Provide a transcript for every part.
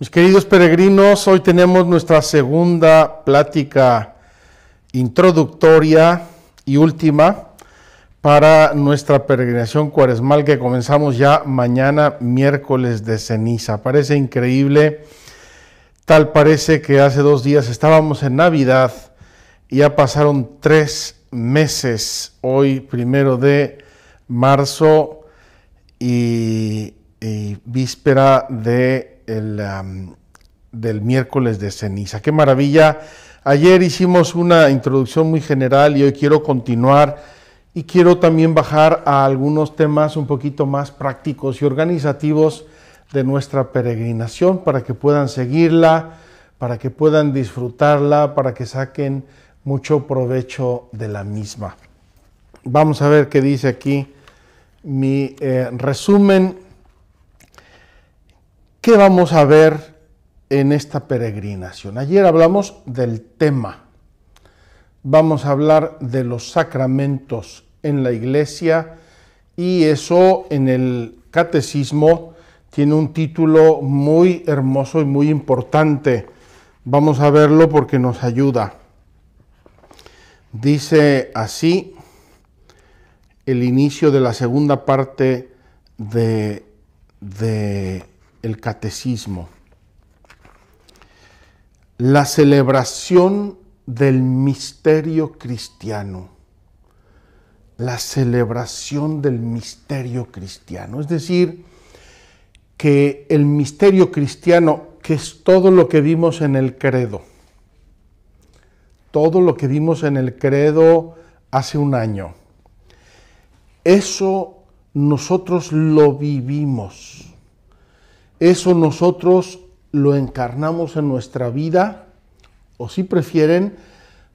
Mis queridos peregrinos, hoy tenemos nuestra segunda plática introductoria y última para nuestra peregrinación cuaresmal que comenzamos ya mañana miércoles de ceniza. Parece increíble, tal parece que hace dos días estábamos en Navidad y ya pasaron tres meses, hoy primero de marzo y, y víspera de el, del miércoles de ceniza. Qué maravilla. Ayer hicimos una introducción muy general y hoy quiero continuar y quiero también bajar a algunos temas un poquito más prácticos y organizativos de nuestra peregrinación para que puedan seguirla, para que puedan disfrutarla, para que saquen mucho provecho de la misma. Vamos a ver qué dice aquí mi eh, resumen ¿Qué vamos a ver en esta peregrinación? Ayer hablamos del tema. Vamos a hablar de los sacramentos en la iglesia y eso en el catecismo tiene un título muy hermoso y muy importante. Vamos a verlo porque nos ayuda. Dice así el inicio de la segunda parte de, de el catecismo. La celebración del misterio cristiano. La celebración del misterio cristiano. Es decir, que el misterio cristiano, que es todo lo que vimos en el credo, todo lo que vimos en el credo hace un año, eso nosotros lo vivimos. Eso nosotros lo encarnamos en nuestra vida, o si prefieren,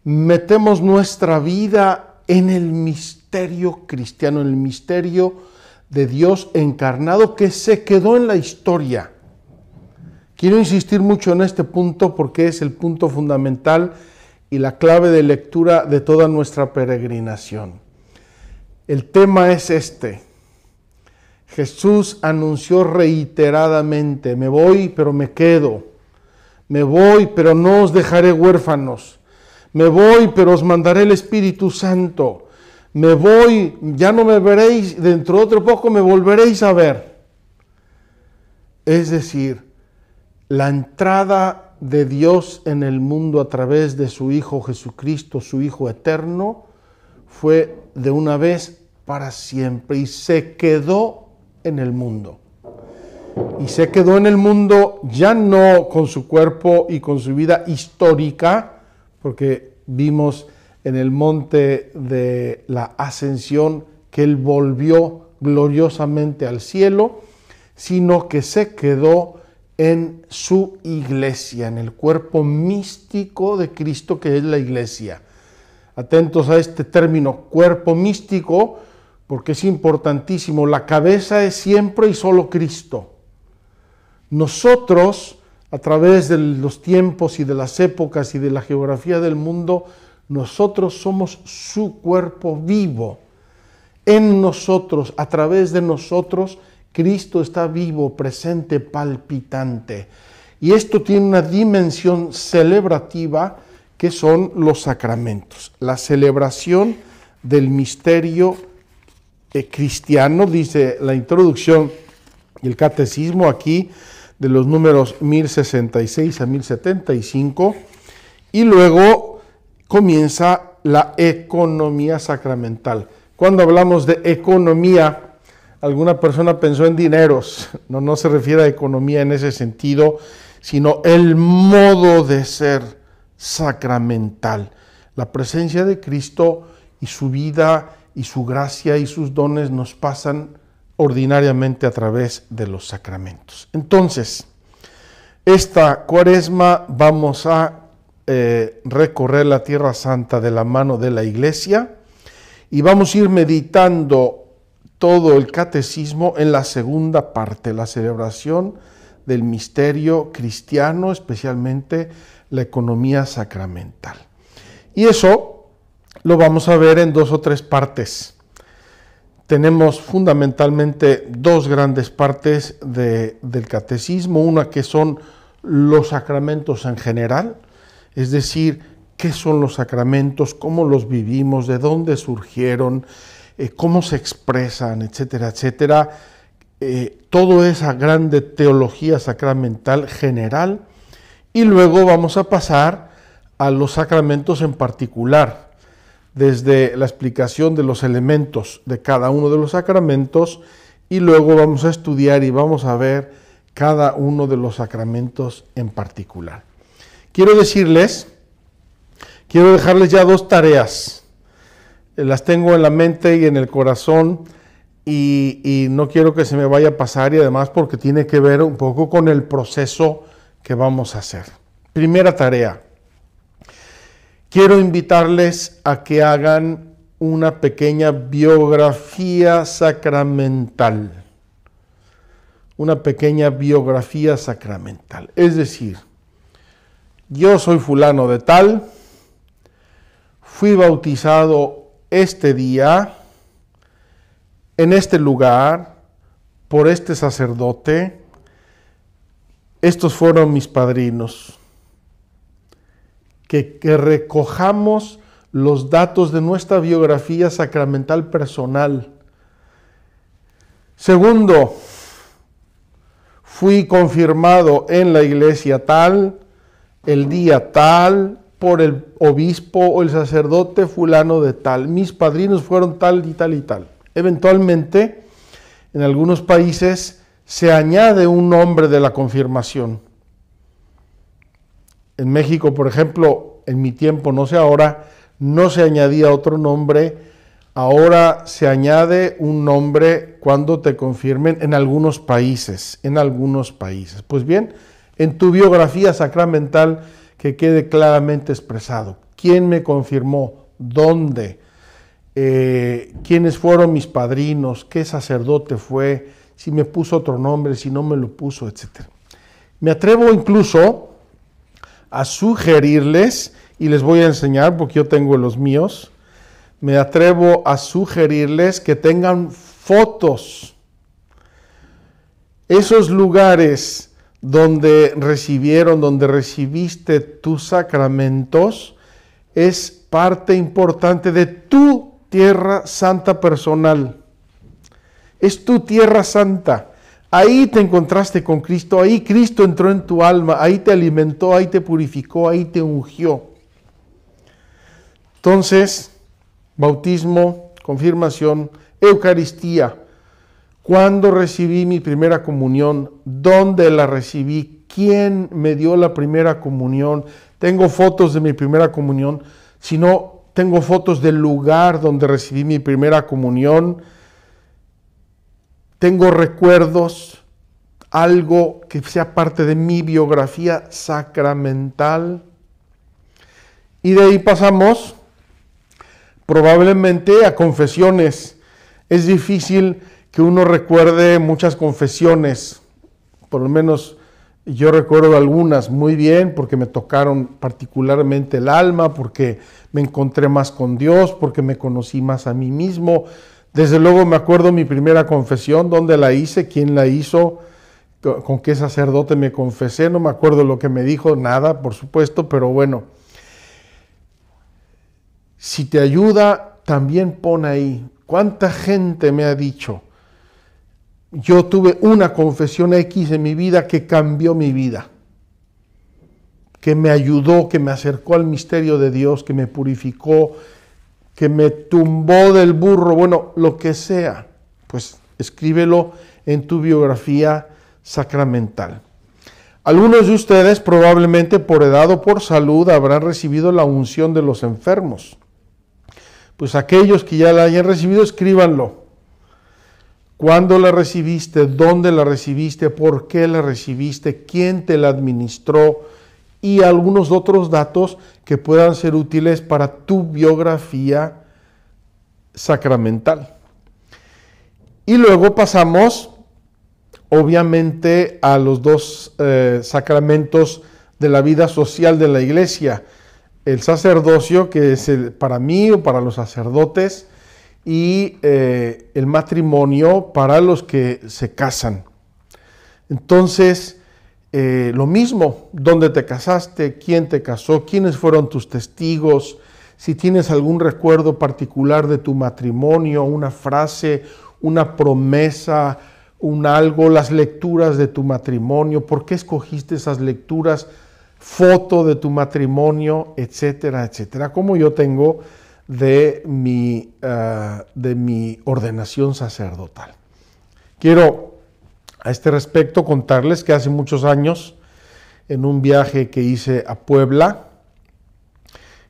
metemos nuestra vida en el misterio cristiano, en el misterio de Dios encarnado que se quedó en la historia. Quiero insistir mucho en este punto porque es el punto fundamental y la clave de lectura de toda nuestra peregrinación. El tema es este, Jesús anunció reiteradamente, me voy pero me quedo, me voy pero no os dejaré huérfanos, me voy pero os mandaré el Espíritu Santo, me voy, ya no me veréis, dentro de otro poco me volveréis a ver. Es decir, la entrada de Dios en el mundo a través de su Hijo Jesucristo, su Hijo eterno, fue de una vez para siempre y se quedó en el mundo. Y se quedó en el mundo ya no con su cuerpo y con su vida histórica, porque vimos en el monte de la ascensión que él volvió gloriosamente al cielo, sino que se quedó en su iglesia, en el cuerpo místico de Cristo que es la iglesia. Atentos a este término, cuerpo místico, porque es importantísimo, la cabeza es siempre y solo Cristo. Nosotros, a través de los tiempos y de las épocas y de la geografía del mundo, nosotros somos su cuerpo vivo. En nosotros, a través de nosotros, Cristo está vivo, presente, palpitante. Y esto tiene una dimensión celebrativa que son los sacramentos, la celebración del misterio cristiano, dice la introducción y el catecismo aquí de los números 1066 a 1075, y luego comienza la economía sacramental. Cuando hablamos de economía, alguna persona pensó en dineros, no, no se refiere a economía en ese sentido, sino el modo de ser sacramental, la presencia de Cristo y su vida y su gracia y sus dones nos pasan ordinariamente a través de los sacramentos. Entonces, esta cuaresma vamos a eh, recorrer la Tierra Santa de la mano de la Iglesia y vamos a ir meditando todo el catecismo en la segunda parte, la celebración del misterio cristiano, especialmente la economía sacramental. Y eso lo vamos a ver en dos o tres partes. Tenemos fundamentalmente dos grandes partes del catecismo, una que son los sacramentos en general, es decir, qué son los sacramentos, cómo los vivimos, de dónde surgieron, eh, cómo se expresan, etcétera, etcétera. Eh, toda esa grande teología sacramental general. Y luego vamos a pasar a los sacramentos en particular, desde la explicación de los elementos de cada uno de los sacramentos y luego vamos a estudiar y vamos a ver cada uno de los sacramentos en particular. Quiero decirles, quiero dejarles ya dos tareas. Eh, las tengo en la mente y en el corazón y, no quiero que se me vaya a pasar y además porque tiene que ver un poco con el proceso que vamos a hacer. Primera tarea Quiero invitarles a que hagan una pequeña biografía sacramental. Una pequeña biografía sacramental. Es decir, yo soy fulano de tal, fui bautizado este día, en este lugar, por este sacerdote, estos fueron mis padrinos que, recojamos los datos de nuestra biografía sacramental personal. Segundo, fui confirmado en la iglesia tal, el día tal, por el obispo o el sacerdote fulano de tal. Mis padrinos fueron tal y tal y tal. Eventualmente, en algunos países se añade un nombre de la confirmación. En México, por ejemplo, en mi tiempo, no sé ahora, no se añadía otro nombre. Ahora se añade un nombre cuando te confirmen en algunos países, en algunos países. Pues bien, en tu biografía sacramental que quede claramente expresado. ¿Quién me confirmó? ¿Dónde? Eh, ¿Quiénes fueron mis padrinos? ¿Qué sacerdote fue? Si me puso otro nombre, si no me lo puso, etcétera, Me atrevo incluso a sugerirles, y les voy a enseñar porque yo tengo los míos, me atrevo a sugerirles que tengan fotos. Esos lugares donde recibieron, donde recibiste tus sacramentos, es parte importante de tu tierra santa personal. Es tu tierra santa. Ahí te encontraste con Cristo, ahí Cristo entró en tu alma, ahí te alimentó, ahí te purificó, ahí te ungió. Entonces, bautismo, confirmación, Eucaristía. ¿Cuándo recibí mi primera comunión? ¿Dónde la recibí? ¿Quién me dio la primera comunión? Tengo fotos de mi primera comunión, si no, tengo fotos del lugar donde recibí mi primera comunión tengo recuerdos, algo que sea parte de mi biografía sacramental. Y de ahí pasamos probablemente a confesiones. Es difícil que uno recuerde muchas confesiones, por lo menos yo recuerdo algunas muy bien porque me tocaron particularmente el alma, porque me encontré más con Dios, porque me conocí más a mí mismo, desde luego me acuerdo mi primera confesión, dónde la hice, quién la hizo, con qué sacerdote me confesé, no me acuerdo lo que me dijo, nada, por supuesto, pero bueno. Si te ayuda, también pon ahí. ¿Cuánta gente me ha dicho? Yo tuve una confesión X en mi vida que cambió mi vida, que me ayudó, que me acercó al misterio de Dios, que me purificó, que me tumbó del burro, bueno, lo que sea, pues escríbelo en tu biografía sacramental. Algunos de ustedes probablemente por edad o por salud habrán recibido la unción de los enfermos. Pues aquellos que ya la hayan recibido, escríbanlo. ¿Cuándo la recibiste? ¿Dónde la recibiste? ¿Por qué la recibiste? ¿Quién te la administró? y algunos otros datos que puedan ser útiles para tu biografía sacramental. Y luego pasamos, obviamente, a los dos eh, sacramentos de la vida social de la iglesia. El sacerdocio, que es el, para mí o para los sacerdotes, y eh, el matrimonio para los que se casan. Entonces, eh, lo mismo, dónde te casaste, quién te casó, quiénes fueron tus testigos, si tienes algún recuerdo particular de tu matrimonio, una frase, una promesa, un algo, las lecturas de tu matrimonio, por qué escogiste esas lecturas, foto de tu matrimonio, etcétera, etcétera, como yo tengo de mi, ah, de mi ordenación sacerdotal. Quiero a este respecto, contarles que hace muchos años, en un viaje que hice a Puebla,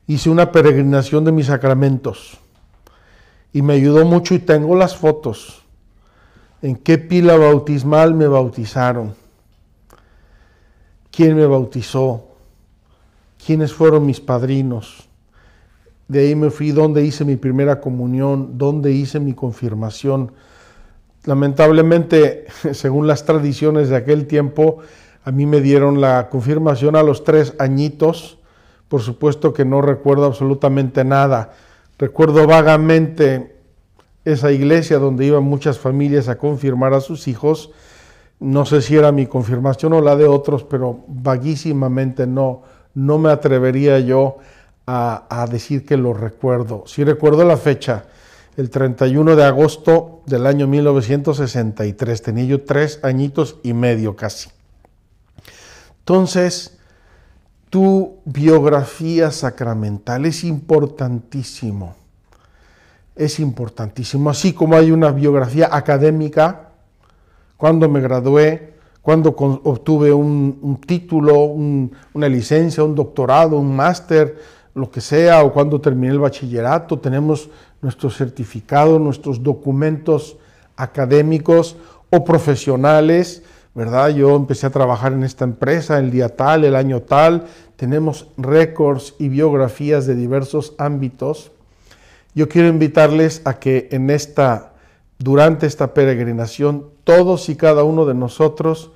hice una peregrinación de mis sacramentos y me ayudó mucho y tengo las fotos en qué pila bautismal me bautizaron, quién me bautizó, quiénes fueron mis padrinos. De ahí me fui donde hice mi primera comunión, donde hice mi confirmación, Lamentablemente, según las tradiciones de aquel tiempo, a mí me dieron la confirmación a los tres añitos. Por supuesto que no recuerdo absolutamente nada. Recuerdo vagamente esa iglesia donde iban muchas familias a confirmar a sus hijos. No sé si era mi confirmación o la de otros, pero vaguísimamente no, no me atrevería yo a, decir que lo recuerdo. Sí recuerdo la fecha, el 31 de agosto del año 1963. Tenía yo tres añitos y medio casi. Entonces, tu biografía sacramental es importantísimo. Es importantísimo. Así como hay una biografía académica, cuando me gradué, cuando obtuve un, título, una licencia, un doctorado, un máster, lo que sea o cuando terminé el bachillerato, tenemos nuestro certificado, nuestros documentos académicos o profesionales, ¿verdad? Yo empecé a trabajar en esta empresa el día tal, el año tal, tenemos récords y biografías de diversos ámbitos. Yo quiero invitarles a que en esta durante esta peregrinación todos y cada uno de nosotros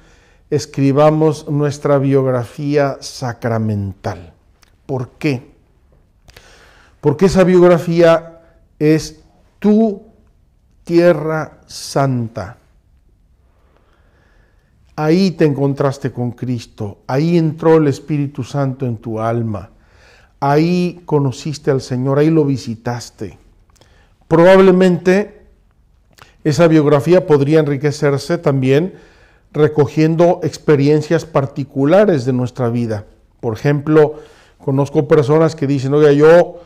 escribamos nuestra biografía sacramental. ¿Por qué? porque esa biografía es tu tierra santa. Ahí te encontraste con Cristo, ahí entró el Espíritu Santo en tu alma, ahí conociste al Señor, ahí lo visitaste. Probablemente esa biografía podría enriquecerse también recogiendo experiencias particulares de nuestra vida. Por ejemplo, conozco personas que dicen, oiga, yo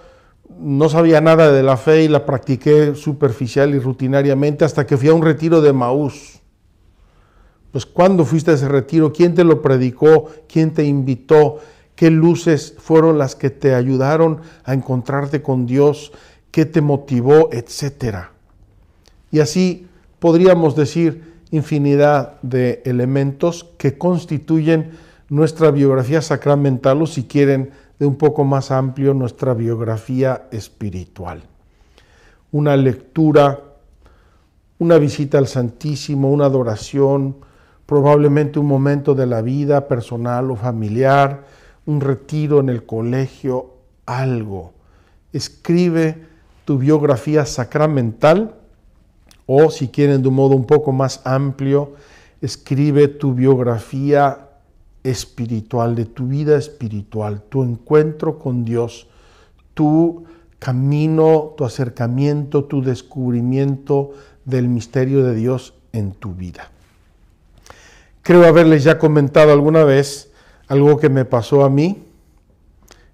no sabía nada de la fe y la practiqué superficial y rutinariamente hasta que fui a un retiro de Maús. Pues ¿cuándo fuiste a ese retiro? ¿Quién te lo predicó? ¿Quién te invitó? ¿Qué luces fueron las que te ayudaron a encontrarte con Dios? ¿Qué te motivó? Etcétera. Y así podríamos decir infinidad de elementos que constituyen nuestra biografía sacramental o si quieren de un poco más amplio nuestra biografía espiritual. Una lectura, una visita al Santísimo, una adoración, probablemente un momento de la vida personal o familiar, un retiro en el colegio, algo. Escribe tu biografía sacramental o si quieren de un modo un poco más amplio, escribe tu biografía espiritual, de tu vida espiritual, tu encuentro con Dios, tu camino, tu acercamiento, tu descubrimiento del misterio de Dios en tu vida. Creo haberles ya comentado alguna vez algo que me pasó a mí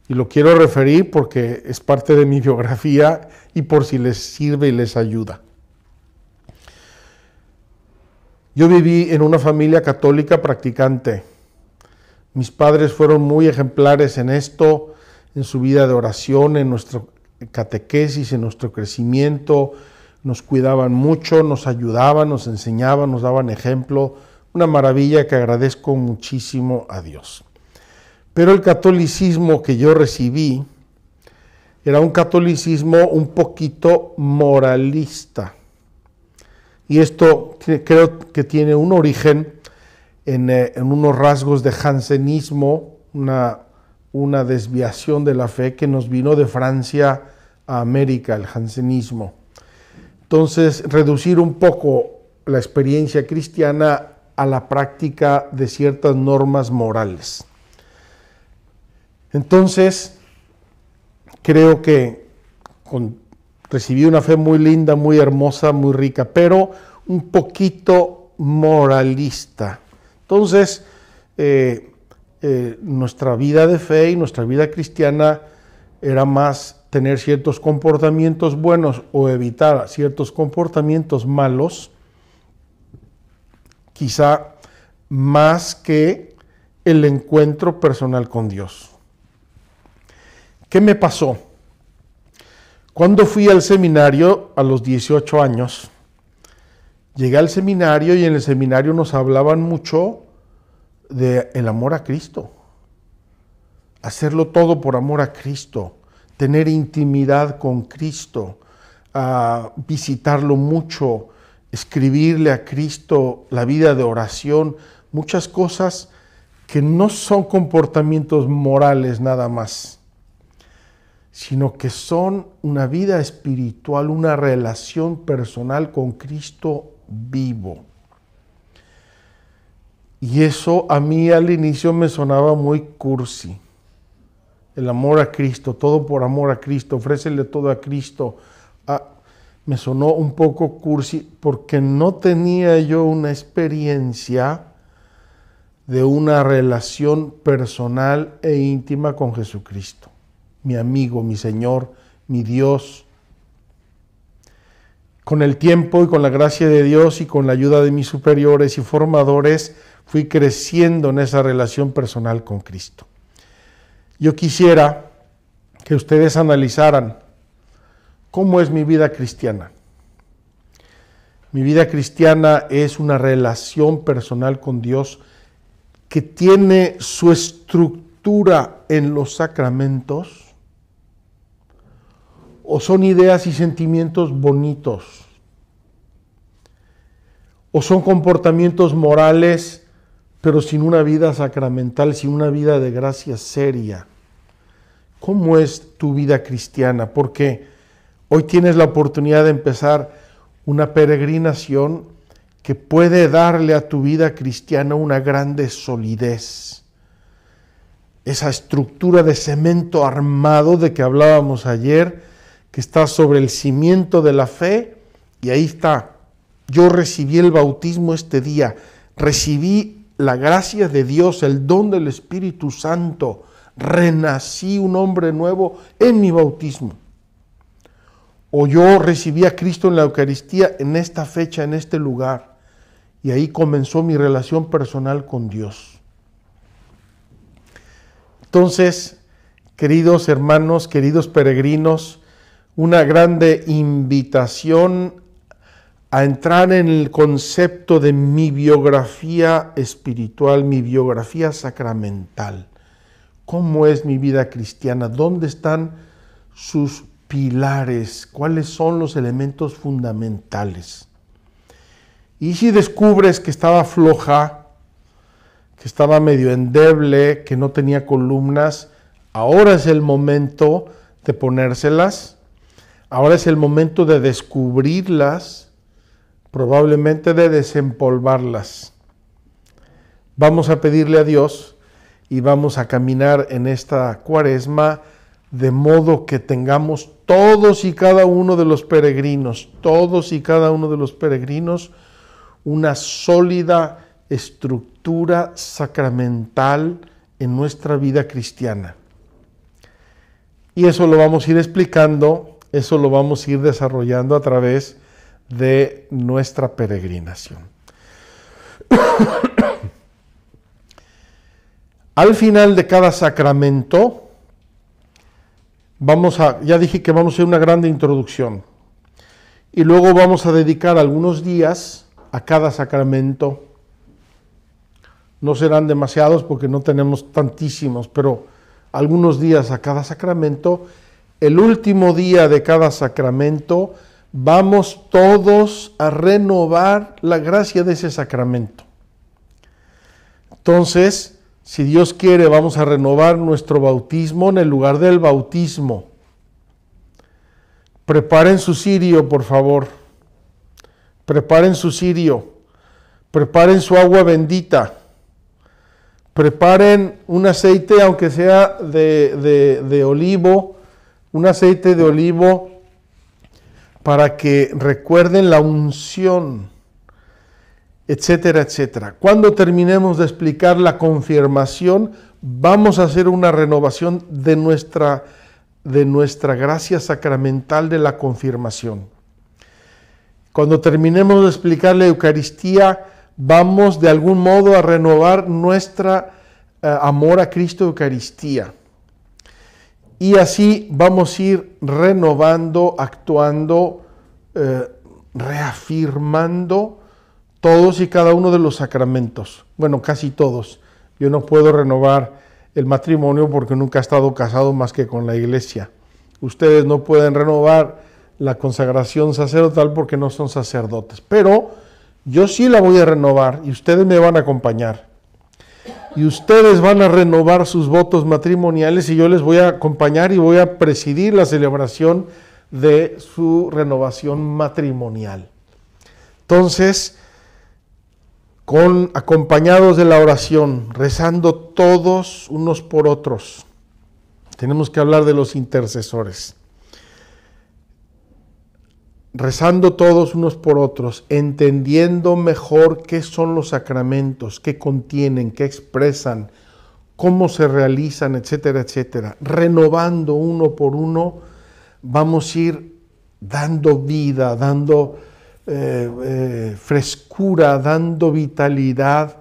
y lo quiero referir porque es parte de mi biografía y por si les sirve y les ayuda. Yo viví en una familia católica practicante mis padres fueron muy ejemplares en esto, en su vida de oración, en nuestra catequesis, en nuestro crecimiento. Nos cuidaban mucho, nos ayudaban, nos enseñaban, nos daban ejemplo. Una maravilla que agradezco muchísimo a Dios. Pero el catolicismo que yo recibí era un catolicismo un poquito moralista. Y esto creo que tiene un origen eh, en, unos rasgos de jansenismo, una, desviación de la fe que nos vino de Francia a América, el jansenismo. Entonces, reducir un poco la experiencia cristiana a la práctica de ciertas normas morales. Entonces, creo que recibí una fe muy linda, muy hermosa, muy rica, pero un poquito moralista. Entonces, eh, eh, nuestra vida de fe y nuestra vida cristiana era más tener ciertos comportamientos buenos o evitar ciertos comportamientos malos, quizá más que el encuentro personal con Dios. ¿Qué me pasó? Cuando fui al seminario a los 18 años, Llegué al seminario y en el seminario nos hablaban mucho del el amor a Cristo. Hacerlo todo por amor a Cristo, tener intimidad con Cristo, ah, visitarlo mucho, escribirle a Cristo la vida de oración, muchas cosas que no son comportamientos morales nada más, sino que son una vida espiritual, una relación personal con Cristo vivo. Y eso a mí al inicio me sonaba muy cursi. El amor a Cristo, todo por amor a Cristo, ofrécele todo a Cristo. Ah, me sonó un poco cursi porque no tenía yo una experiencia de una relación personal e íntima con Jesucristo, mi amigo, mi Señor, mi Dios, con el tiempo y con la gracia de Dios y con la ayuda de mis superiores y formadores, fui creciendo en esa relación personal con Cristo. Yo quisiera que ustedes analizaran cómo es mi vida cristiana. Mi vida cristiana es una relación personal con Dios que tiene su estructura en los sacramentos o son ideas y sentimientos bonitos o son comportamientos morales, pero sin una vida sacramental, sin una vida de gracia seria. ¿Cómo es tu vida cristiana? Porque hoy tienes la oportunidad de empezar una peregrinación que puede darle a tu vida cristiana una grande solidez. Esa estructura de cemento armado de que hablábamos ayer, que está sobre el cimiento de la fe, y ahí está yo recibí el bautismo este día, recibí la gracia de Dios, el don del Espíritu Santo, renací un hombre nuevo en mi bautismo. O yo recibí a Cristo en la Eucaristía en esta fecha, en este lugar, y ahí comenzó mi relación personal con Dios. Entonces, queridos hermanos, queridos peregrinos, una grande invitación a entrar en el concepto de mi biografía espiritual, mi biografía sacramental. ¿Cómo es mi vida cristiana? ¿Dónde están sus pilares? ¿Cuáles son los elementos fundamentales? Y si descubres que estaba floja, que estaba medio endeble, que no tenía columnas, ahora es el momento de ponérselas, ahora es el momento de descubrirlas probablemente de desempolvarlas. Vamos a pedirle a Dios y vamos a caminar en esta cuaresma de modo que tengamos todos y cada uno de los peregrinos, todos y cada uno de los peregrinos, una sólida estructura sacramental en nuestra vida cristiana. Y eso lo vamos a ir explicando, eso lo vamos a ir desarrollando a través de nuestra peregrinación. Al final de cada sacramento, vamos a, ya dije que vamos a hacer una grande introducción y luego vamos a dedicar algunos días a cada sacramento. No serán demasiados porque no tenemos tantísimos, pero algunos días a cada sacramento. El último día de cada sacramento vamos todos a renovar la gracia de ese sacramento. Entonces, si Dios quiere, vamos a renovar nuestro bautismo en el lugar del bautismo. Preparen su cirio, por favor. Preparen su cirio. Preparen su agua bendita. Preparen un aceite, aunque sea de, de olivo, un aceite de olivo para que recuerden la unción, etcétera, etcétera. Cuando terminemos de explicar la confirmación, vamos a hacer una renovación de nuestra, de nuestra gracia sacramental de la confirmación. Cuando terminemos de explicar la Eucaristía, vamos de algún modo a renovar nuestra eh, amor a Cristo Eucaristía. Y así vamos a ir renovando, actuando, eh, reafirmando todos y cada uno de los sacramentos. Bueno, casi todos. Yo no puedo renovar el matrimonio porque nunca he estado casado más que con la iglesia. Ustedes no pueden renovar la consagración sacerdotal porque no son sacerdotes. Pero yo sí la voy a renovar y ustedes me van a acompañar y ustedes van a renovar sus votos matrimoniales y yo les voy a acompañar y voy a presidir la celebración de su renovación matrimonial. Entonces, con acompañados de la oración, rezando todos unos por otros. Tenemos que hablar de los intercesores rezando todos unos por otros, entendiendo mejor qué son los sacramentos, qué contienen, qué expresan, cómo se realizan, etcétera, etcétera, renovando uno por uno, vamos a ir dando vida, dando eh, eh, frescura, dando vitalidad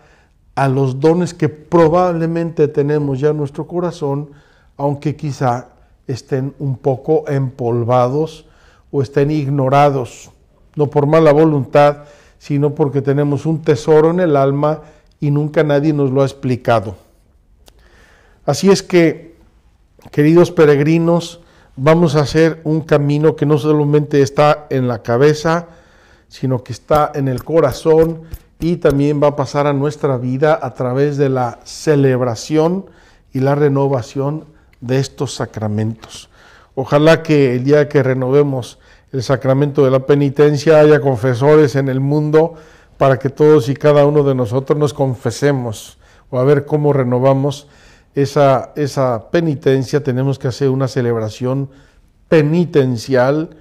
a los dones que probablemente tenemos ya en nuestro corazón, aunque quizá estén un poco empolvados, o estén ignorados, no por mala voluntad, sino porque tenemos un tesoro en el alma y nunca nadie nos lo ha explicado. Así es que, queridos peregrinos, vamos a hacer un camino que no solamente está en la cabeza, sino que está en el corazón y también va a pasar a nuestra vida a través de la celebración y la renovación de estos sacramentos. Ojalá que el día que renovemos el sacramento de la penitencia, haya confesores en el mundo para que todos y cada uno de nosotros nos confesemos o a ver cómo renovamos esa, esa penitencia. Tenemos que hacer una celebración penitencial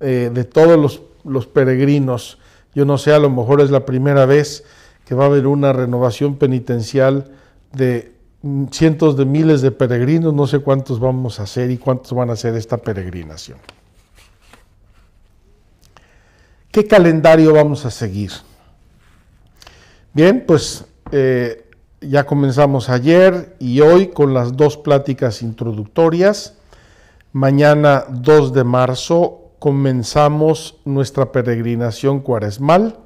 eh, de todos los, los peregrinos. Yo no sé, a lo mejor es la primera vez que va a haber una renovación penitencial de cientos de miles de peregrinos, no sé cuántos vamos a hacer y cuántos van a hacer esta peregrinación. ¿Qué calendario vamos a seguir? Bien, pues eh, ya comenzamos ayer y hoy con las dos pláticas introductorias. Mañana 2 de marzo comenzamos nuestra peregrinación cuaresmal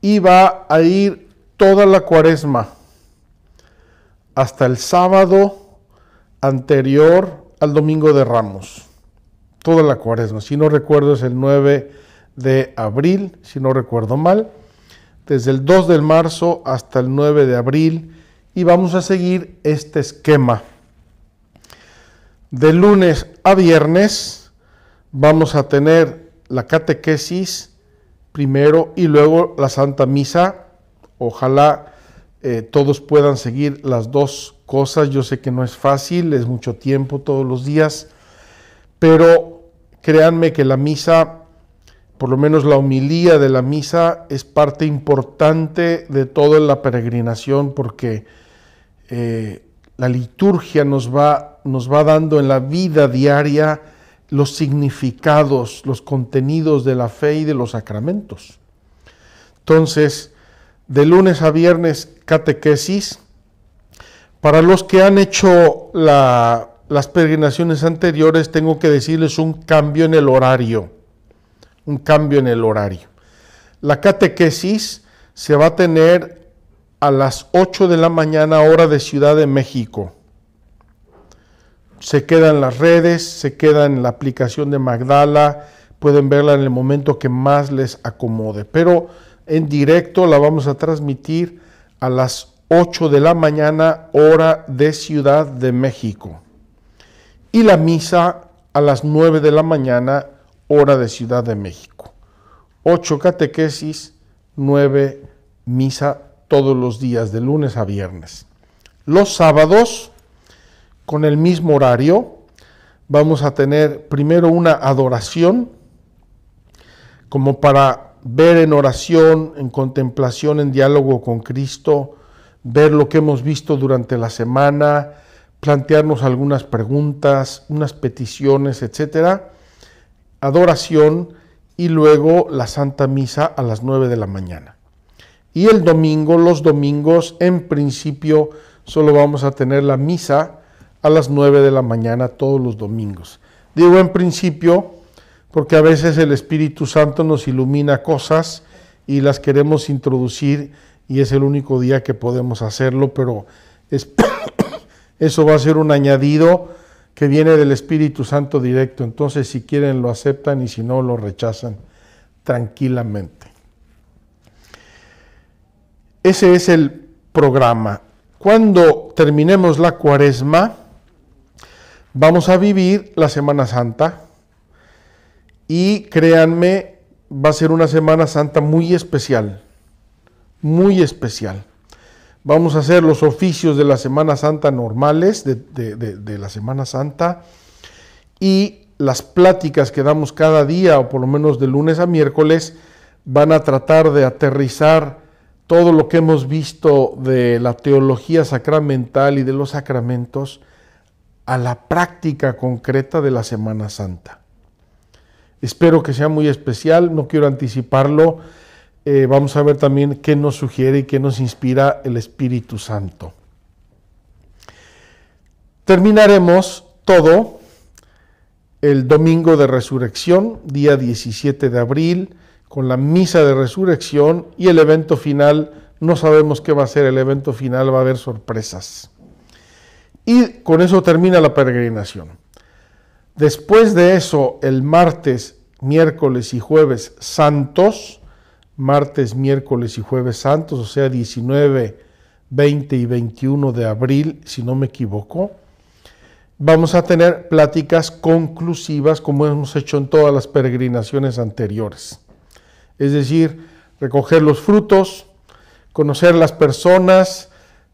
y va a ir toda la cuaresma hasta el sábado anterior al domingo de Ramos. Toda la cuaresma, si no recuerdo es el 9 de abril, si no recuerdo mal, desde el 2 de marzo hasta el 9 de abril y vamos a seguir este esquema. De lunes a viernes vamos a tener la catequesis primero y luego la Santa Misa. Ojalá eh, todos puedan seguir las dos cosas. Yo sé que no es fácil, es mucho tiempo todos los días, pero créanme que la misa por lo menos la homilía de la misa es parte importante de toda la peregrinación porque eh, la liturgia nos va, nos va dando en la vida diaria los significados, los contenidos de la fe y de los sacramentos. Entonces, de lunes a viernes, catequesis. Para los que han hecho las peregrinaciones anteriores, tengo que decirles un cambio en el horario un cambio en el horario. La catequesis se va a tener a las 8 de la mañana hora de Ciudad de México. Se queda en las redes, se queda en la aplicación de Magdala, pueden verla en el momento que más les acomode, pero en directo la vamos a transmitir a las 8 de la mañana hora de Ciudad de México. Y la misa a las 9 de la mañana hora de Ciudad de México. Ocho catequesis, nueve misa todos los días, de lunes a viernes. Los sábados, con el mismo horario, vamos a tener primero una adoración, como para ver en oración, en contemplación, en diálogo con Cristo, ver lo que hemos visto durante la semana, plantearnos algunas preguntas, unas peticiones, etcétera adoración y luego la Santa Misa a las 9 de la mañana. Y el domingo, los domingos, en principio, solo vamos a tener la misa a las 9 de la mañana todos los domingos. Digo en principio porque a veces el Espíritu Santo nos ilumina cosas y las queremos introducir y es el único día que podemos hacerlo, pero eso va a ser un añadido que viene del Espíritu Santo directo. Entonces, si quieren, lo aceptan y si no, lo rechazan tranquilamente. Ese es el programa. Cuando terminemos la cuaresma, vamos a vivir la Semana Santa y créanme, va a ser una Semana Santa muy especial, muy especial. Vamos a hacer los oficios de la Semana Santa normales, de, la Semana Santa, y las pláticas que damos cada día, o por lo menos de lunes a miércoles, van a tratar de aterrizar todo lo que hemos visto de la teología sacramental y de los sacramentos a la práctica concreta de la Semana Santa. Espero que sea muy especial, no quiero anticiparlo. Eh, vamos a ver también qué nos sugiere y qué nos inspira el Espíritu Santo. Terminaremos todo el domingo de resurrección, día 17 de abril, con la misa de resurrección y el evento final. No sabemos qué va a ser el evento final, va a haber sorpresas. Y con eso termina la peregrinación. Después de eso, el martes, miércoles y jueves santos, martes, miércoles y jueves santos, o sea, 19, 20 y 21 de abril, si no me equivoco. Vamos a tener pláticas conclusivas como hemos hecho en todas las peregrinaciones anteriores. Es decir, recoger los frutos, conocer las personas,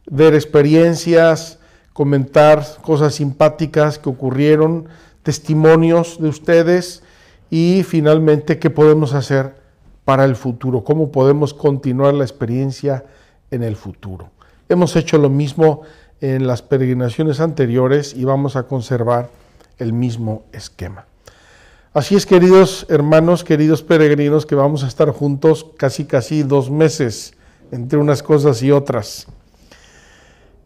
ver experiencias, comentar cosas simpáticas que ocurrieron, testimonios de ustedes y finalmente qué podemos hacer para el futuro, cómo podemos continuar la experiencia en el futuro. Hemos hecho lo mismo en las peregrinaciones anteriores y vamos a conservar el mismo esquema. Así es, queridos hermanos, queridos peregrinos, que vamos a estar juntos casi casi dos meses entre unas cosas y otras.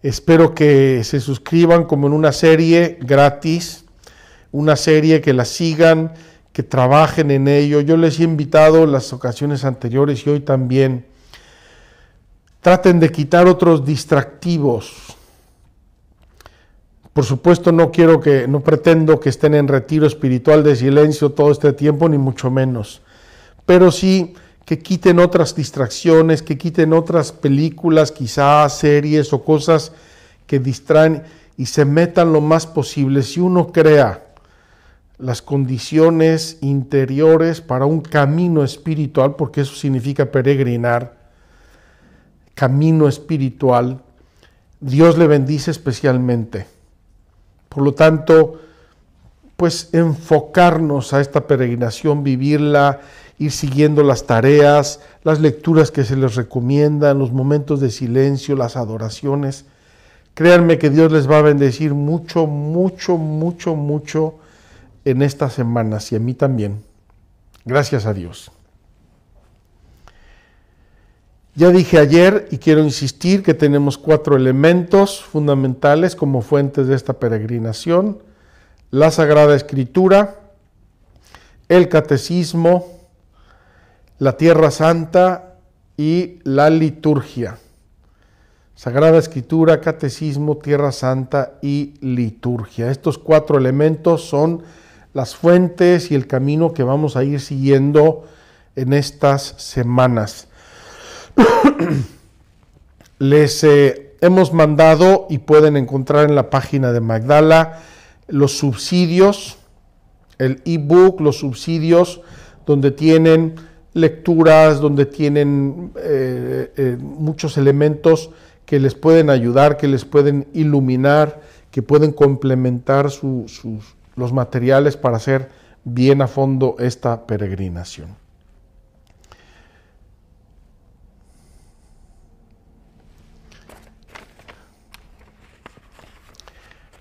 Espero que se suscriban como en una serie gratis, una serie que la sigan, que trabajen en ello. Yo les he invitado las ocasiones anteriores y hoy también. Traten de quitar otros distractivos. Por supuesto, no quiero que, no pretendo que estén en retiro espiritual de silencio todo este tiempo, ni mucho menos. Pero sí que quiten otras distracciones, que quiten otras películas, quizás series o cosas que distraen y se metan lo más posible. Si uno crea las condiciones interiores para un camino espiritual, porque eso significa peregrinar, camino espiritual, Dios le bendice especialmente. Por lo tanto, pues enfocarnos a esta peregrinación, vivirla, ir siguiendo las tareas, las lecturas que se les recomiendan, los momentos de silencio, las adoraciones. Créanme que Dios les va a bendecir mucho, mucho, mucho, mucho en estas semanas y a mí también. Gracias a Dios. Ya dije ayer y quiero insistir que tenemos cuatro elementos fundamentales como fuentes de esta peregrinación. La Sagrada Escritura, el Catecismo, la Tierra Santa y la liturgia. Sagrada Escritura, Catecismo, Tierra Santa y liturgia. Estos cuatro elementos son las fuentes y el camino que vamos a ir siguiendo en estas semanas. Les eh, hemos mandado y pueden encontrar en la página de Magdala los subsidios, el ebook, los subsidios donde tienen lecturas, donde tienen eh, eh, muchos elementos que les pueden ayudar, que les pueden iluminar, que pueden complementar sus, los materiales para hacer bien a fondo esta peregrinación.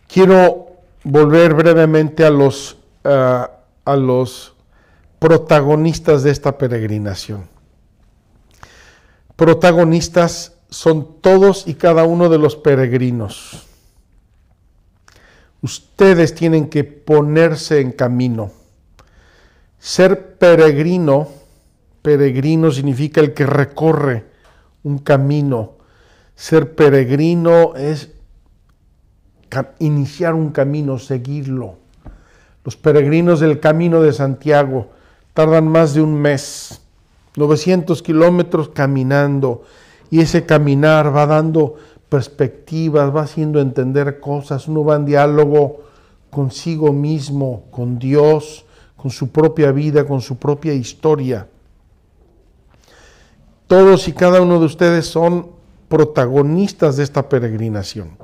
Quiero volver brevemente a los, eh, a los protagonistas de esta peregrinación. Protagonistas son todos y cada uno de los peregrinos. Ustedes tienen que ponerse en camino. Ser peregrino, peregrino significa el que recorre un camino. Ser peregrino es iniciar un camino, seguirlo. Los peregrinos del Camino de Santiago tardan más de un mes, 900 kilómetros caminando, y ese caminar va dando perspectivas, va haciendo entender cosas, uno va en diálogo consigo mismo, con Dios, con su propia vida, con su propia historia. Todos y cada uno de ustedes son protagonistas de esta peregrinación.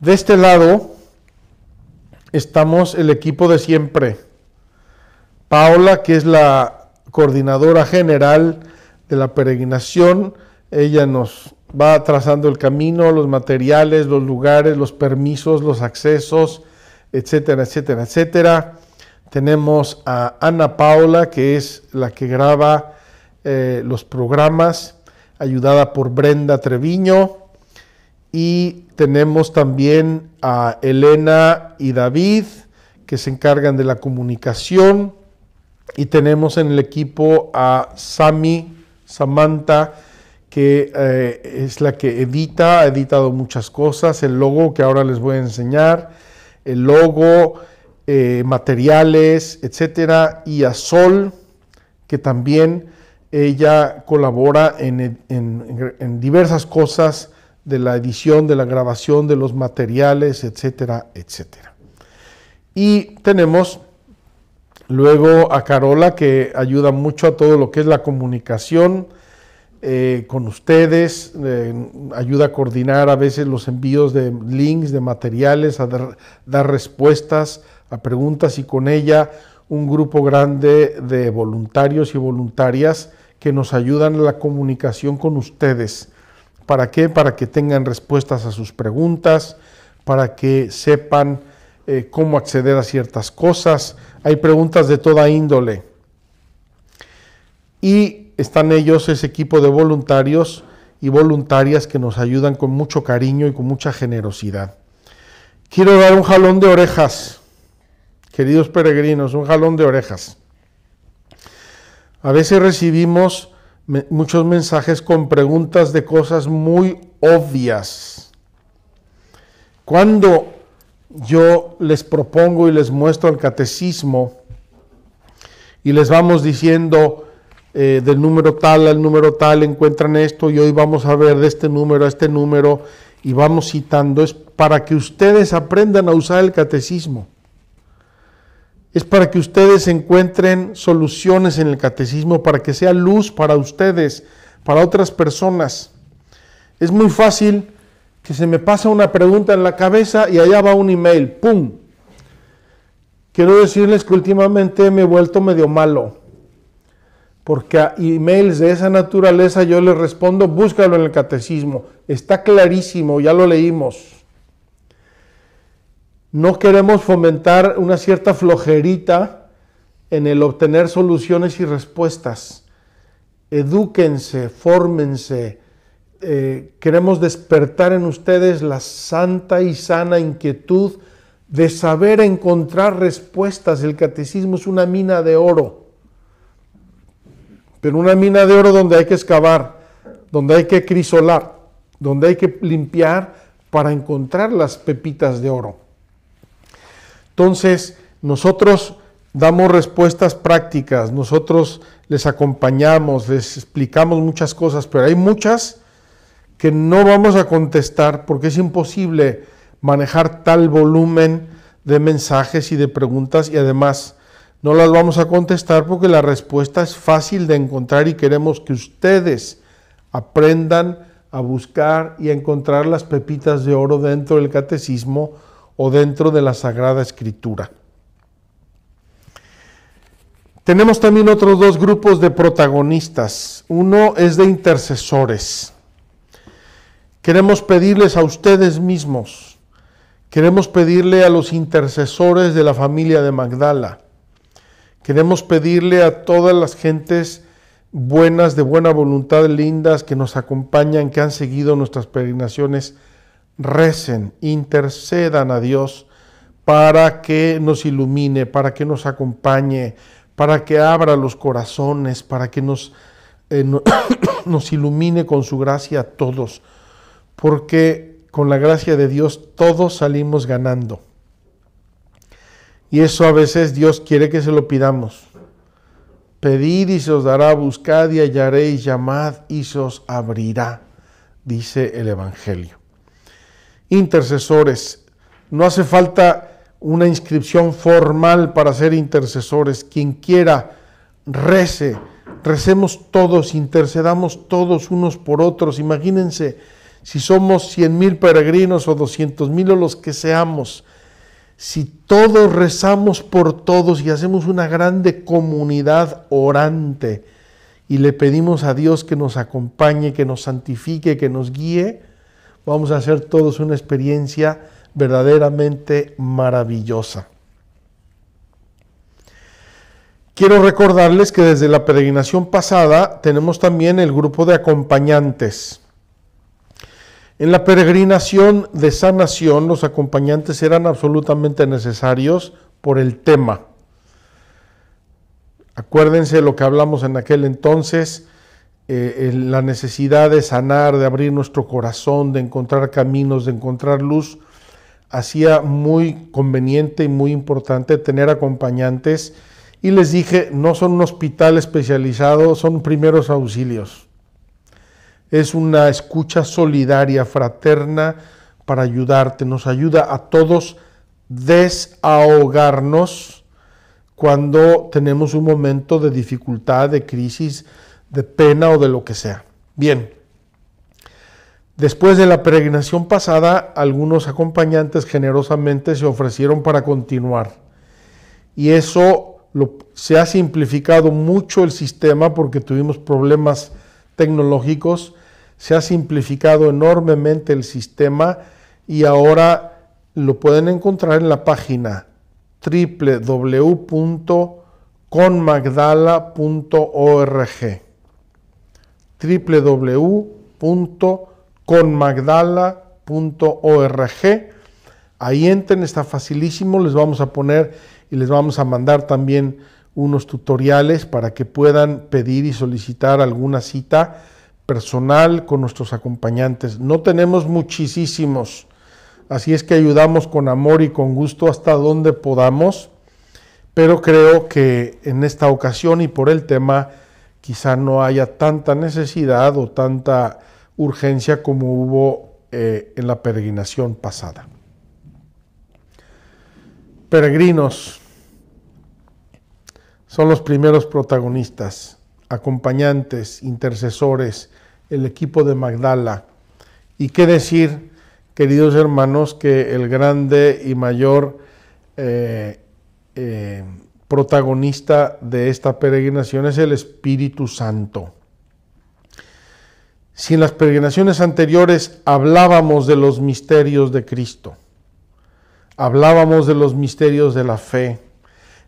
De este lado estamos el equipo de siempre. Paola, que es la coordinadora general de la peregrinación, ella nos va trazando el camino, los materiales, los lugares, los permisos, los accesos, etcétera, etcétera, etcétera. Tenemos a Ana Paula, que es la que graba eh, los programas, ayudada por Brenda Treviño. Y tenemos también a Elena y David, que se encargan de la comunicación. Y tenemos en el equipo a Sami, Samantha, que eh, es la que edita, ha editado muchas cosas, el logo que ahora les voy a enseñar, el logo, eh, materiales, etcétera, y a Sol, que también ella colabora en, en diversas cosas de la edición, de la grabación, de los materiales, etcétera, etcétera. Y tenemos luego a Carola, que ayuda mucho a todo lo que es la comunicación, eh, con ustedes, eh, ayuda a coordinar a veces los envíos de links, de materiales, a dar, respuestas a preguntas y con ella un grupo grande de voluntarios y voluntarias que nos ayudan en la comunicación con ustedes. ¿Para qué? Para que tengan respuestas a sus preguntas, para que sepan eh, cómo acceder a ciertas cosas. Hay preguntas de toda índole. Y están ellos, ese equipo de voluntarios y voluntarias que nos ayudan con mucho cariño y con mucha generosidad. Quiero dar un jalón de orejas, queridos peregrinos, un jalón de orejas. A veces recibimos muchos mensajes con preguntas de cosas muy obvias. Cuando yo les propongo y les muestro el catecismo y les vamos diciendo, eh, del número tal al número tal encuentran esto y hoy vamos a ver de este número a este número y vamos citando, es para que ustedes aprendan a usar el catecismo. Es para que ustedes encuentren soluciones en el catecismo, para que sea luz para ustedes, para otras personas. Es muy fácil que se me pasa una pregunta en la cabeza y allá va un email, ¡pum! Quiero decirles que últimamente me he vuelto medio malo porque a emails de esa naturaleza yo les respondo, búscalo en el catecismo, está clarísimo, ya lo leímos. No queremos fomentar una cierta flojerita en el obtener soluciones y respuestas. Edúquense, fórmense. Eh, queremos despertar en ustedes la santa y sana inquietud de saber encontrar respuestas. El catecismo es una mina de oro pero una mina de oro donde hay que excavar, donde hay que crisolar, donde hay que limpiar para encontrar las pepitas de oro. Entonces, nosotros damos respuestas prácticas, nosotros les acompañamos, les explicamos muchas cosas, pero hay muchas que no vamos a contestar porque es imposible manejar tal volumen de mensajes y de preguntas y además no las vamos a contestar porque la respuesta es fácil de encontrar y queremos que ustedes aprendan a buscar y a encontrar las pepitas de oro dentro del catecismo o dentro de la Sagrada Escritura. Tenemos también otros dos grupos de protagonistas. Uno es de intercesores. Queremos pedirles a ustedes mismos, queremos pedirle a los intercesores de la familia de Magdala, Queremos pedirle a todas las gentes buenas, de buena voluntad, lindas, que nos acompañan, que han seguido nuestras peregrinaciones, recen, intercedan a Dios para que nos ilumine, para que nos acompañe, para que abra los corazones, para que nos, eh, nos ilumine con su gracia a todos, porque con la gracia de Dios todos salimos ganando. Y eso a veces Dios quiere que se lo pidamos. Pedid y se os dará, buscad y hallaréis, llamad y se os abrirá, dice el Evangelio. Intercesores. No hace falta una inscripción formal para ser intercesores. Quien quiera, rece. Recemos todos, intercedamos todos unos por otros. Imagínense si somos cien mil peregrinos o doscientos mil o los que seamos si todos rezamos por todos y hacemos una grande comunidad orante y le pedimos a Dios que nos acompañe, que nos santifique, que nos guíe, vamos a hacer todos una experiencia verdaderamente maravillosa. Quiero recordarles que desde la peregrinación pasada tenemos también el grupo de acompañantes. En la peregrinación de sanación, los acompañantes eran absolutamente necesarios por el tema. Acuérdense de lo que hablamos en aquel entonces, eh, la necesidad de sanar, de abrir nuestro corazón, de encontrar caminos, de encontrar luz, hacía muy conveniente y muy importante tener acompañantes. Y les dije, no son un hospital especializado, son primeros auxilios es una escucha solidaria, fraterna, para ayudarte. Nos ayuda a todos desahogarnos cuando tenemos un momento de dificultad, de crisis, de pena o de lo que sea. Bien, después de la peregrinación pasada, algunos acompañantes generosamente se ofrecieron para continuar. Y eso se ha simplificado mucho el sistema porque tuvimos problemas tecnológicos se ha simplificado enormemente el sistema y ahora lo pueden encontrar en la página www.conmagdala.org www.conmagdala.org Ahí entren, está facilísimo, les vamos a poner y les vamos a mandar también unos tutoriales para que puedan pedir y solicitar alguna cita personal con nuestros acompañantes. No tenemos muchísimos, así es que ayudamos con amor y con gusto hasta donde podamos, pero creo que en esta ocasión y por el tema quizá no haya tanta necesidad o tanta urgencia como hubo eh, en la peregrinación pasada. Peregrinos son los primeros protagonistas, acompañantes, intercesores, el equipo de Magdala. Y qué decir, queridos hermanos, que el grande y mayor eh, eh, protagonista de esta peregrinación es el Espíritu Santo. Si en las peregrinaciones anteriores hablábamos de los misterios de Cristo, hablábamos de los misterios de la fe,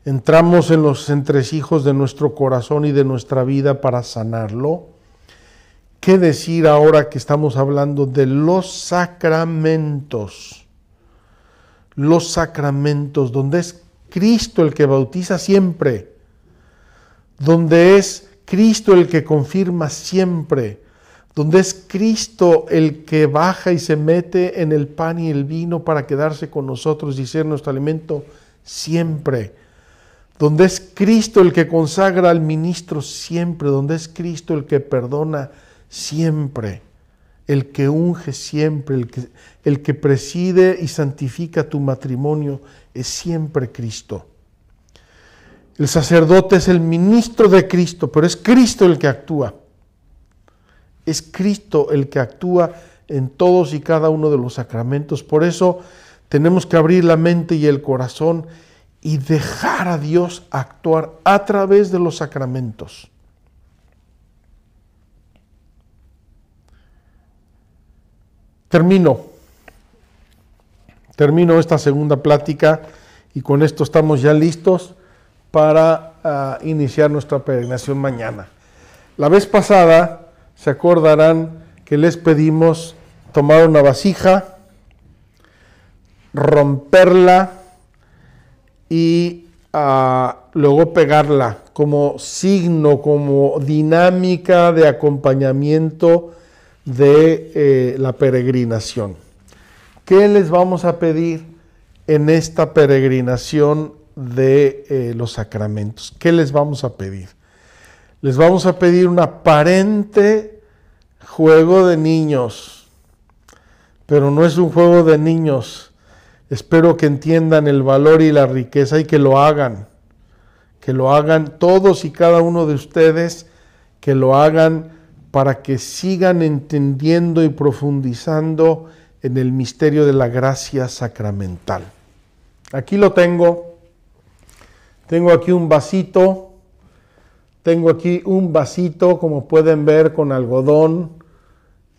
entramos en los entresijos de nuestro corazón y de nuestra vida para sanarlo, ¿Qué decir ahora que estamos hablando de los sacramentos? Los sacramentos, donde es Cristo el que bautiza siempre, donde es Cristo el que confirma siempre, donde es Cristo el que baja y se mete en el pan y el vino para quedarse con nosotros y ser nuestro alimento siempre donde es Cristo el que consagra al ministro siempre, donde es Cristo el que perdona siempre, el que unge siempre, el que, el que preside y santifica tu matrimonio, es siempre Cristo. El sacerdote es el ministro de Cristo, pero es Cristo el que actúa. Es Cristo el que actúa en todos y cada uno de los sacramentos. Por eso tenemos que abrir la mente y el corazón y dejar a Dios actuar a través de los sacramentos. Termino. Termino esta segunda plática y con esto estamos ya listos para ah, iniciar nuestra peregrinación mañana. La vez pasada se acordarán que les pedimos tomar una vasija, romperla y ah, luego pegarla como signo, como dinámica de acompañamiento de eh, la peregrinación. ¿Qué les vamos a pedir en esta peregrinación de eh, los sacramentos? ¿Qué les vamos a pedir? Les vamos a pedir un aparente juego de niños, pero no es un juego de niños. Espero que entiendan el valor y la riqueza y que lo hagan, que lo hagan todos y cada uno de ustedes, que lo hagan para que sigan entendiendo y profundizando en el misterio de la gracia sacramental. Aquí lo tengo. Tengo aquí un vasito. Tengo aquí un vasito, como pueden ver, con algodón,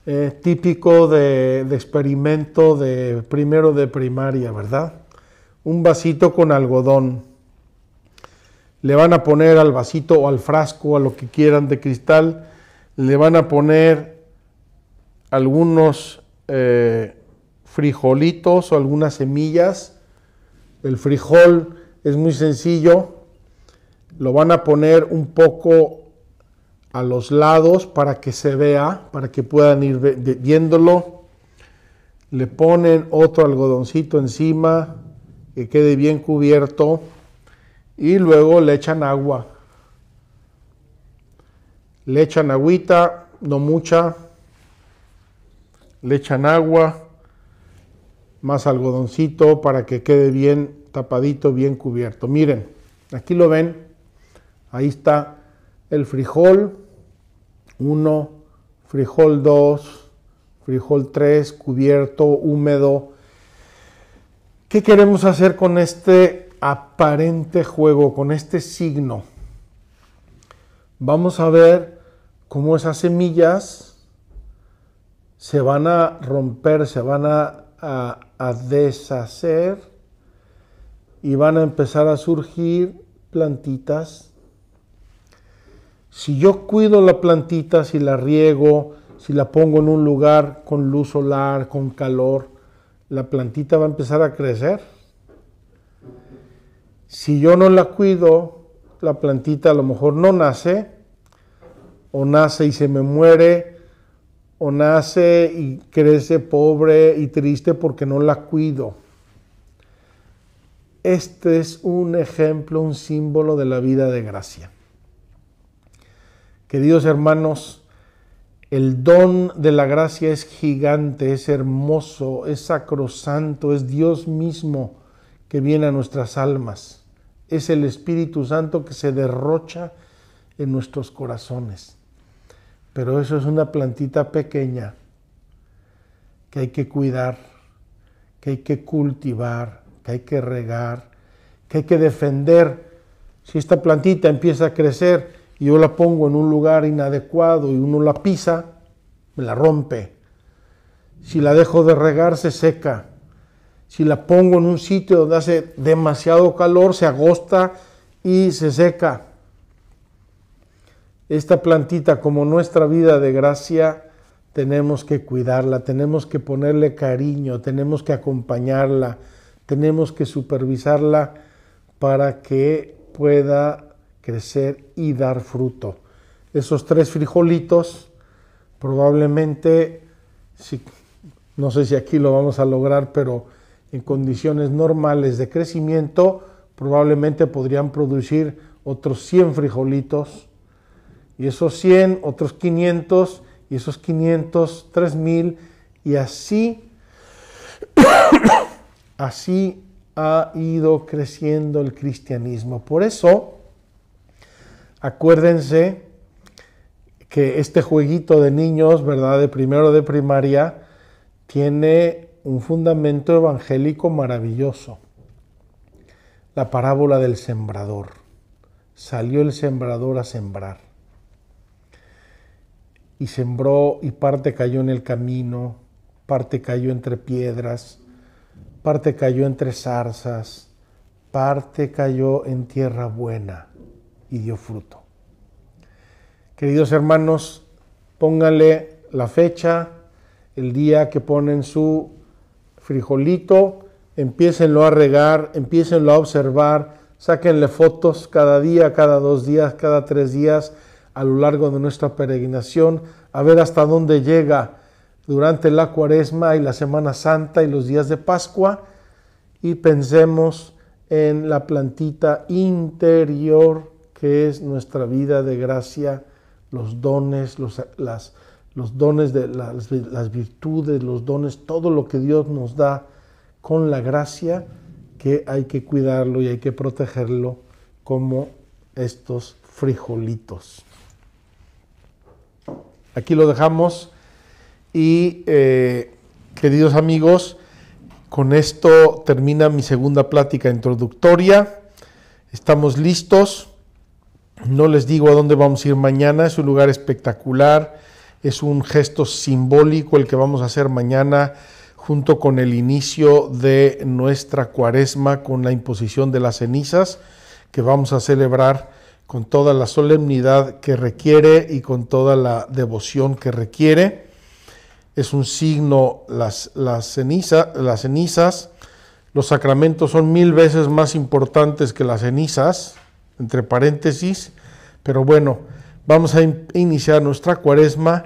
eh, típico de, de experimento de primero de primaria, ¿verdad? Un vasito con algodón. Le van a poner al vasito o al frasco, a lo que quieran de cristal, le van a poner algunos eh, frijolitos o algunas semillas. El frijol es muy sencillo. Lo van a poner un poco a los lados para que se vea, para que puedan ir viéndolo. Le ponen otro algodoncito encima, que quede bien cubierto. Y luego le echan agua le echan agüita, no mucha. Le echan agua, más algodoncito para que quede bien tapadito, bien cubierto. Miren, aquí lo ven. Ahí está el frijol 1, frijol 2, frijol 3, cubierto, húmedo. ¿Qué queremos hacer con este aparente juego, con este signo? vamos a ver cómo esas semillas se van a romper, se van a, deshacer y van a empezar a surgir plantitas. Si yo cuido la plantita, si la riego, si la pongo en un lugar con luz solar, con calor, la plantita va a empezar a crecer. Si yo no la cuido, la plantita a lo mejor no nace, o nace y se me muere, o nace y crece pobre y triste porque no la cuido. Este es un ejemplo, un símbolo de la vida de gracia. Queridos hermanos, el don de la gracia es gigante, es hermoso, es sacrosanto, es Dios mismo que viene a nuestras almas es el Espíritu Santo que se derrocha en nuestros corazones. Pero eso es una plantita pequeña que hay que cuidar, que hay que cultivar, que hay que regar, que hay que defender. Si esta plantita empieza a crecer y yo la pongo en un lugar inadecuado y uno la pisa, me la rompe. Si la dejo de regar, se seca. Si la pongo en un sitio donde hace demasiado calor, se agosta y se seca. Esta plantita, como nuestra vida de gracia, tenemos que cuidarla, tenemos que ponerle cariño, tenemos que acompañarla, tenemos que supervisarla para que pueda crecer y dar fruto. Esos tres frijolitos, probablemente, no sé si aquí lo vamos a lograr, pero en condiciones normales de crecimiento, probablemente podrían producir otros 100 frijolitos, y esos 100, otros 500, y esos 500, 3000, y así, así ha ido creciendo el cristianismo. Por eso, acuérdense que este jueguito de niños, ¿verdad? De primero de primaria, tiene un fundamento evangélico maravilloso. La parábola del sembrador. Salió el sembrador a sembrar. Y sembró y parte cayó en el camino, parte cayó entre piedras, parte cayó entre zarzas, parte cayó en tierra buena y dio fruto. Queridos hermanos, pónganle la fecha, el día que ponen su frijolito, empiecenlo a regar, empiecenlo a observar, sáquenle fotos cada día, cada dos días, cada tres días a lo largo de nuestra peregrinación, a ver hasta dónde llega durante la cuaresma y la Semana Santa y los días de Pascua y pensemos en la plantita interior que es nuestra vida de gracia, los dones, las los dones, de las, virtudes, los dones, todo lo que Dios nos da con la gracia, que hay que cuidarlo y hay que protegerlo como estos frijolitos. Aquí lo dejamos y eh, queridos amigos, con esto termina mi segunda plática introductoria. Estamos listos. No les digo a dónde vamos a ir mañana, es un lugar espectacular es un gesto simbólico el que vamos a hacer mañana junto con el inicio de nuestra cuaresma con la imposición de las cenizas que vamos a celebrar con toda la solemnidad que requiere y con toda la devoción que requiere. Es un signo las, las cenizas. Los sacramentos son mil veces más importantes que las cenizas, entre paréntesis, pero bueno, Vamos a iniciar nuestra cuaresma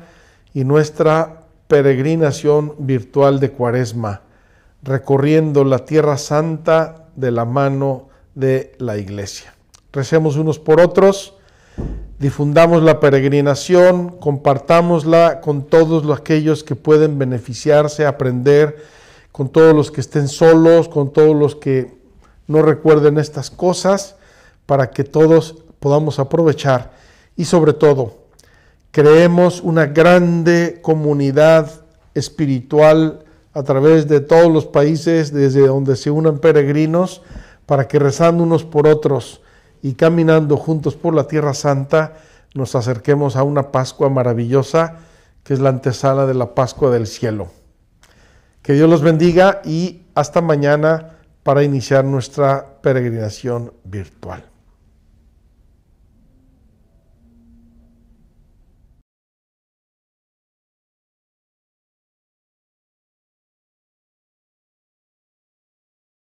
y nuestra peregrinación virtual de cuaresma, recorriendo la tierra santa de la mano de la iglesia. Recemos unos por otros, difundamos la peregrinación, compartámosla con todos aquellos que pueden beneficiarse, aprender, con todos los que estén solos, con todos los que no recuerden estas cosas, para que todos podamos aprovechar y sobre todo, creemos una grande comunidad espiritual a través de todos los países desde donde se unan peregrinos para que rezando unos por otros y caminando juntos por la Tierra Santa nos acerquemos a una Pascua maravillosa que es la antesala de la Pascua del cielo. Que Dios los bendiga y hasta mañana para iniciar nuestra peregrinación virtual.